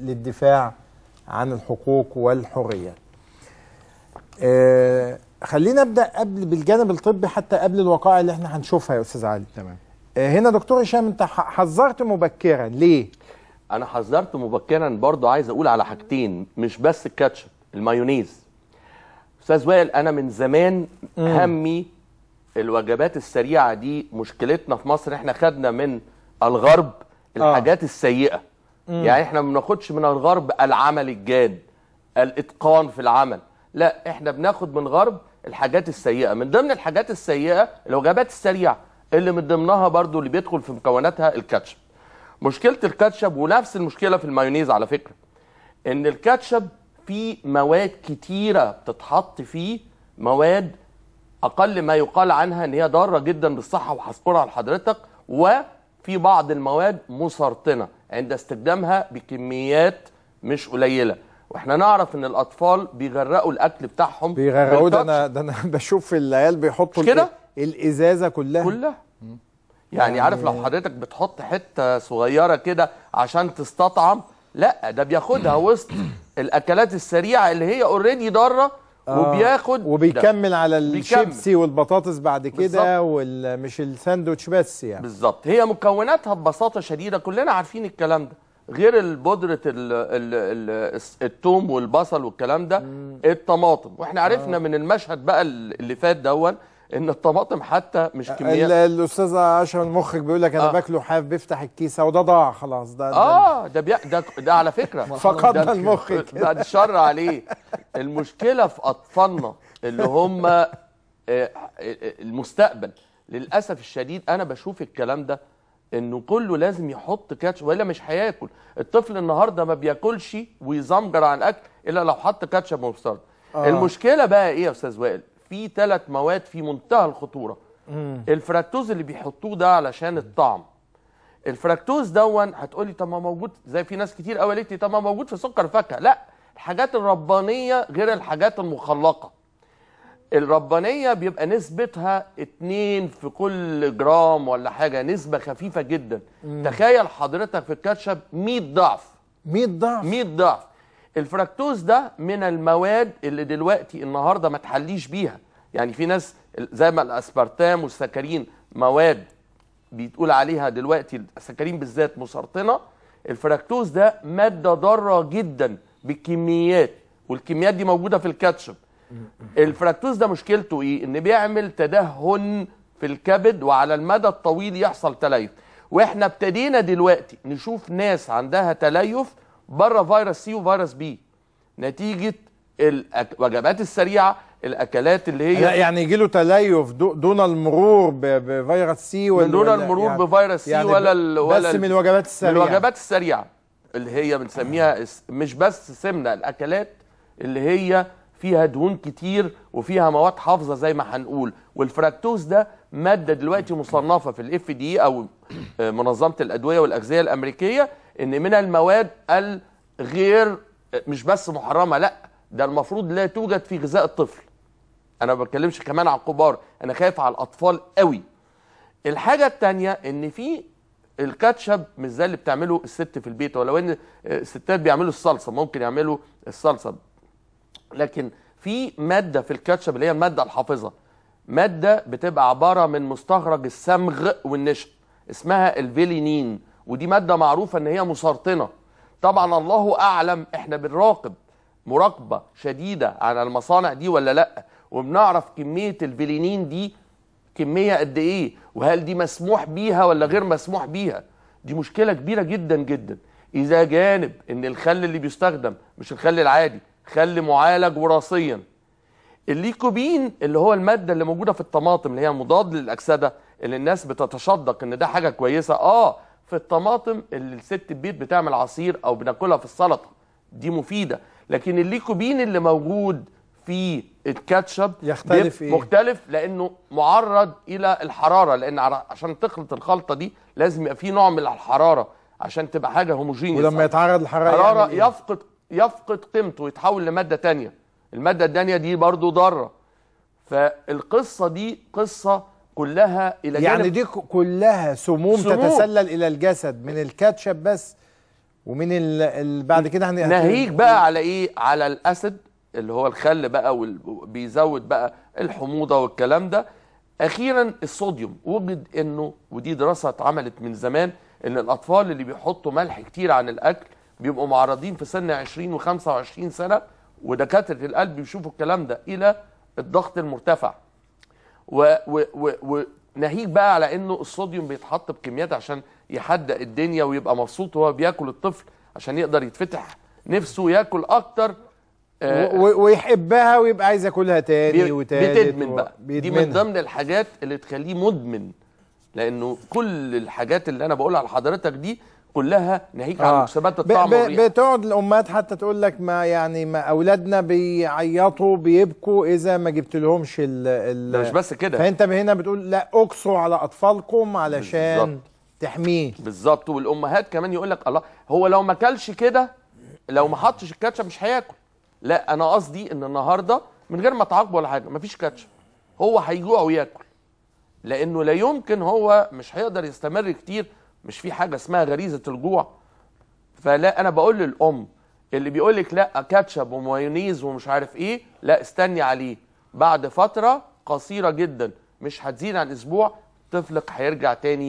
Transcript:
للدفاع عن الحقوق والحريات. آه خلينا ابدا قبل بالجانب الطبي حتى قبل الوقائع اللي احنا هنشوفها يا استاذ علي تمام آه هنا دكتور هشام انت حذرت مبكرا ليه انا حذرت مبكرا برضو عايز اقول على حاجتين مش بس الكاتشب المايونيز استاذ وائل انا من زمان مم. همي الوجبات السريعه دي مشكلتنا في مصر احنا خدنا من الغرب آه. الحاجات آه. السيئه مم. يعني احنا ما بناخدش من الغرب العمل الجاد الاتقان في العمل لا احنا بناخد من الغرب الحاجات السيئه من ضمن الحاجات السيئه الوجبات السريعه اللي من ضمنها برضو اللي بيدخل في مكوناتها الكاتشب مشكله الكاتشب ونفس المشكله في المايونيز على فكره ان الكاتشب فيه مواد كتيره بتتحط فيه مواد اقل ما يقال عنها ان هي ضاره جدا بالصحه وهذكرها لحضرتك وفي بعض المواد مسرطنه عند استخدامها بكميات مش قليله واحنا نعرف ان الاطفال بيغرقوا الاكل بتاعهم بيغرقوه ده انا ده انا بشوف العيال بيحطوا كده الازازه كلها كلها يعني, يعني عارف لو يعني حضرتك بتحط حته صغيره كده عشان تستطعم لا ده بياخدها وسط الاكلات السريعه اللي هي اوريدي ضاره آه وبياخد وبيكمل ده. على الشيبسي والبطاطس بعد كده ومش الساندوتش بس يعني بالظبط هي مكوناتها ببساطه شديده كلنا عارفين الكلام ده غير بودره الثوم والبصل والكلام ده الطماطم واحنا عرفنا آه. من المشهد بقى اللي فات دون ان الطماطم حتى مش كميات الاستاذ اشرف المخرج بيقول لك انا آه. باكله حاف بيفتح الكيسه وده ضاع خلاص ده, اه ده بي... ده ده على فكره فقدنا المخ ده الشر عليه المشكله في اطفالنا اللي هم آه، آه، المستقبل للاسف الشديد انا بشوف الكلام ده انه كله لازم يحط كاتشب والا مش هياكل الطفل النهارده ما بياكلش ويزمجر عن الاكل الا لو حط كاتشب ومسترد آه. المشكله بقى ايه يا استاذ وائل في ثلاث مواد في منتهى الخطوره مم. الفراكتوز اللي بيحطوه ده علشان الطعم الفراكتوز دون هتقولي طب ما موجود زي في ناس كتير قوي قالت لي طب ما موجود في سكر فاكهه لا الحاجات الربانيه غير الحاجات المخلقه الربانيه بيبقى نسبتها اتنين في كل جرام ولا حاجه نسبه خفيفه جدا مم. تخيل حضرتك في الكاتشب 100 ضعف 100 ضعف 100 ضعف الفراكتوز ده من المواد اللي دلوقتي النهارده ما تحليش بيها يعني في ناس زي ما الاسبرتام والسكرين مواد بيتقول عليها دلوقتي السكرين بالذات مسرطنه الفراكتوز ده ماده ضاره جدا بالكميات والكميات دي موجوده في الكاتشب الفراكتوز ده مشكلته ايه ان بيعمل تدهن في الكبد وعلى المدى الطويل يحصل تليف واحنا ابتدينا دلوقتي نشوف ناس عندها تليف بره فيروس سي وفيروس بي نتيجه الوجبات السريعه الاكلات اللي هي لا يعني يجي له تليف دون المرور بفيروس سي ولا دون المرور يعني بفيروس سي يعني ولا ال ولا بس من الوجبات السريعه من الوجبات السريعه اللي هي بنسميها مش بس سمنه الاكلات اللي هي فيها دهون كتير وفيها مواد حافظه زي ما هنقول والفراكتوز ده ماده دلوقتي مصنفه في الاف دي او آه، منظمه الادويه والاغذيه الامريكيه ان من المواد الغير مش بس محرمه لا ده المفروض لا توجد في غذاء الطفل انا ما بتكلمش كمان على الكبار انا خايف على الاطفال قوي الحاجه التانية ان في الكاتشب مش زي اللي بتعمله الست في البيت ولو ان الستات بيعملوا الصلصه ممكن يعملوا الصلصه لكن في ماده في الكاتشب اللي هي الماده الحافظه ماده بتبقى عباره من مستخرج السمغ والنشا اسمها الفيلينين ودي مادة معروفة ان هي مسرطنة طبعا الله اعلم احنا بنراقب مراقبة شديدة على المصانع دي ولا لا وبنعرف كمية الفيلينين دي كمية قد ايه وهل دي مسموح بيها ولا غير مسموح بيها دي مشكلة كبيرة جدا جدا اذا جانب ان الخل اللي بيستخدم مش الخل العادي خل معالج وراثيا الليكوبين اللي هو الماده اللي موجوده في الطماطم اللي هي مضاد للاكسده اللي الناس بتتشدق ان ده حاجه كويسه اه في الطماطم اللي الست البيت بتعمل عصير او بناكلها في السلطه دي مفيده لكن الليكوبين اللي موجود في الكاتشب يختلف إيه؟ مختلف لانه معرض الى الحراره لان عشان تخلط الخلطه دي لازم يبقى في نوع من الحراره عشان تبقى حاجه هوموجينيس ولما يتعرض للحراره حراره يعني إيه؟ يفقد يفقد قيمته ويتحول لماده تانية الماده التانية دي برضو ضاره فالقصه دي قصه كلها الى جانب يعني دي كلها سموم, سموم تتسلل الى الجسد من الكاتشب بس ومن ال بعد كده احنا ناهيك بقى على ايه على الاسد اللي هو الخل بقى وبيزود بقى الحموضه والكلام ده اخيرا الصوديوم وجد انه ودي دراسه اتعملت من زمان ان الاطفال اللي بيحطوا ملح كتير عن الاكل بيبقوا معرضين في سن 20 و25 سنه ودكاتره القلب بيشوفوا الكلام ده الى الضغط المرتفع وناهيك بقى على انه الصوديوم بيتحط بكميات عشان يحدق الدنيا ويبقى مبسوط وهو بياكل الطفل عشان يقدر يتفتح نفسه ياكل اكتر آه، و ويحبها ويبقى عايز ياكلها تاني وتالت بتدمن بقى دي من ضمن الحاجات اللي تخليه مدمن لانه كل الحاجات اللي انا بقولها لحضرتك دي كلها ناهيك آه. عن مكسبات الطعم بتقعد الامهات حتى تقول لك ما يعني ما اولادنا بيعيطوا بيبكوا اذا ما جبت لهمش ال مش بس كده فانت هنا بتقول لا اقصوا على اطفالكم علشان بالزبط. تحميه بالظبط والامهات كمان يقول لك الله هو لو ما كلش كده لو ما حطش الكاتشب مش هياكل لا انا قصدي ان النهارده من غير ما تعاقبه ولا حاجه مفيش كاتشب هو هيجوع وياكل لانه لا يمكن هو مش هيقدر يستمر كتير مش في حاجه اسمها غريزه الجوع فلا انا بقول للام اللي بيقول لك لا كاتشب ومايونيز ومش عارف ايه لا استني عليه بعد فتره قصيره جدا مش هتزيد عن اسبوع طفلك هيرجع تاني